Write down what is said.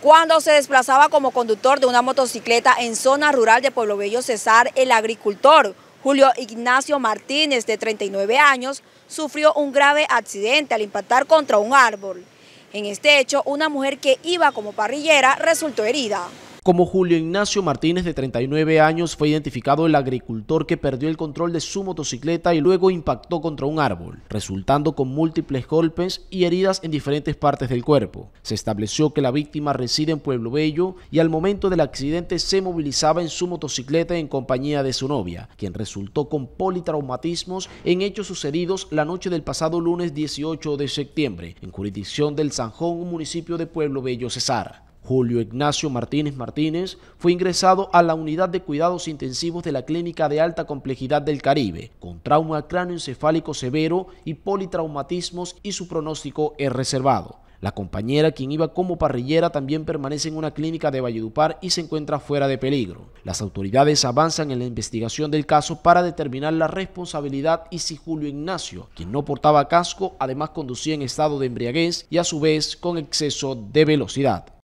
Cuando se desplazaba como conductor de una motocicleta en zona rural de Pueblo Bello Cesar, el agricultor Julio Ignacio Martínez, de 39 años, sufrió un grave accidente al impactar contra un árbol. En este hecho, una mujer que iba como parrillera resultó herida. Como Julio Ignacio Martínez, de 39 años, fue identificado el agricultor que perdió el control de su motocicleta y luego impactó contra un árbol, resultando con múltiples golpes y heridas en diferentes partes del cuerpo. Se estableció que la víctima reside en Pueblo Bello y al momento del accidente se movilizaba en su motocicleta en compañía de su novia, quien resultó con politraumatismos en hechos sucedidos la noche del pasado lunes 18 de septiembre, en jurisdicción del Sanjón, municipio de Pueblo Bello, Cesar. Julio Ignacio Martínez Martínez fue ingresado a la unidad de cuidados intensivos de la Clínica de Alta Complejidad del Caribe con trauma encefálico severo y politraumatismos y su pronóstico es reservado. La compañera, quien iba como parrillera, también permanece en una clínica de Valledupar y se encuentra fuera de peligro. Las autoridades avanzan en la investigación del caso para determinar la responsabilidad y si Julio Ignacio, quien no portaba casco, además conducía en estado de embriaguez y a su vez con exceso de velocidad.